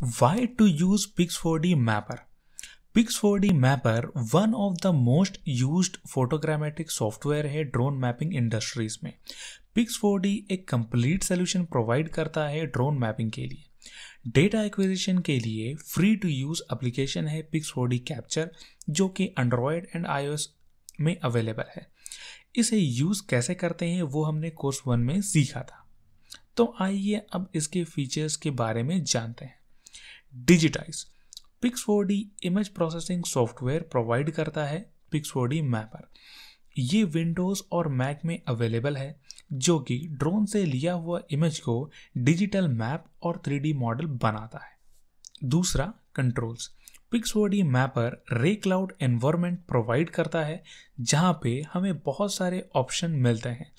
Why to use Pix4D Mapper? Pix4D Mapper one of the most used photogrammetric software है drone mapping industries में Pix4D एक complete solution provide करता है drone mapping के लिए data acquisition के लिए फ्री टू यूज एप्लीकेशन है Pix4D कैप्चर जो कि एंड्रॉयड एंड आईओएस में अवेलेबल है इसे यूज़ कैसे करते हैं वो हमने कोर्स वन में सीखा था तो आइए अब इसके फीचर्स के बारे में जानते हैं digitise pix image processing software provide करता है पिक्स मैपर ये विंडोज़ और मैक में अवेलेबल है जो कि ड्रोन से लिया हुआ इमेज को डिजिटल मैप और थ्री मॉडल बनाता है दूसरा कंट्रोल्स पिक्सवर्डी मैपर रे क्लाउड एनवायरमेंट प्रोवाइड करता है जहाँ पे हमें बहुत सारे ऑप्शन मिलते हैं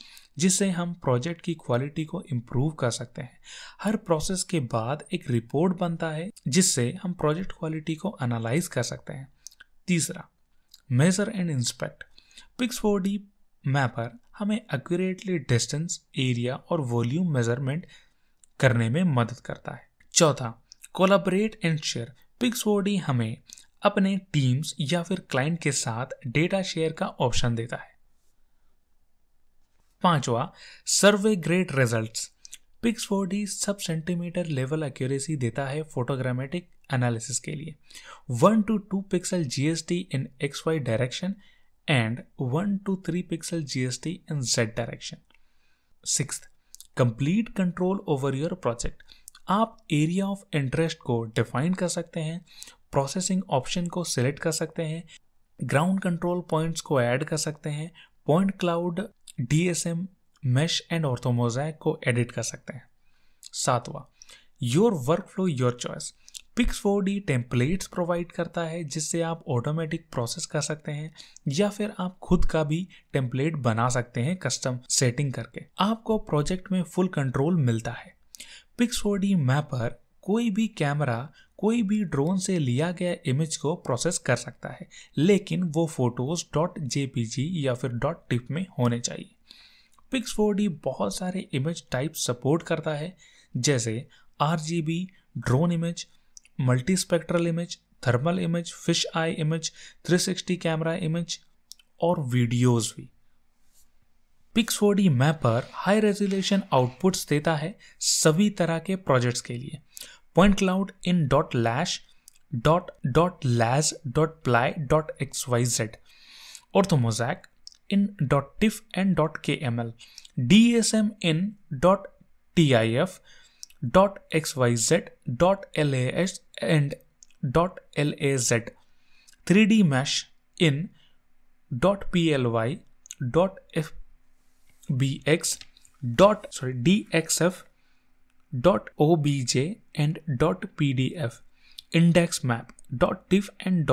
जिससे हम प्रोजेक्ट की क्वालिटी को इम्प्रूव कर सकते हैं हर प्रोसेस के बाद एक रिपोर्ट बनता है जिससे हम प्रोजेक्ट क्वालिटी को एनालाइज कर सकते हैं तीसरा measure and inspect pix four D mapper हमें एक्यूरेटली डिस्टेंस एरिया और वॉल्यूम मेजरमेंट करने में मदद करता है चौथा collaborate and share pix four D हमें अपने टीम्स या फिर क्लाइंट के साथ डेटा शेयर का ऑप्शन देता है पांचवा survey great results pix four D सब सेंटीमीटर लेवल एक्यूरेसी देता है फोटोग्रामेटिक एनालिसिस के लिए one two two pixel GST in X Y direction and one two three pixel GST in Z direction six complete control over your project आप area of interest को define कर सकते हैं processing option को select कर सकते हैं ground control points को ऐड कर सकते हैं point cloud D S M and orthomosaic को एडिट कर सकते हैं सातवां your workflow your choice pix four D templates provide करता है जिससे आप ऑटोमेटिक प्रोसेस कर सकते हैं या फिर आप खुद का भी टेम्पलेट बना सकते हैं कस्टम सेटिंग करके आपको प्रोजेक्ट में फुल कंट्रोल मिलता है पिक्स फोर डी मैपर कोई भी कैमरा कोई भी ड्रोन से लिया गया इमेज को प्रोसेस कर सकता है लेकिन वो फोटोज़ डॉट जेपीजी या फिर डॉट टिप में होने चाहिए पिक्स फोर बहुत सारे इमेज टाइप सपोर्ट करता है जैसे आर drone image multispectral image thermal image fisheye image 360 camera image और वीडियोस भी pix four mapper high resolution outputs देता है सभी तरह के प्रोजेक्ट्स के लिए point cloud in dot lash dot dot las dot ply dot xyz orthomosaic in dot tif and dot kml dsm in dot tif dot xyz dot las and dot laz 3d mesh in dot ply dot fbx dot sorry dxf dot obj and .pdf, index map, .diff and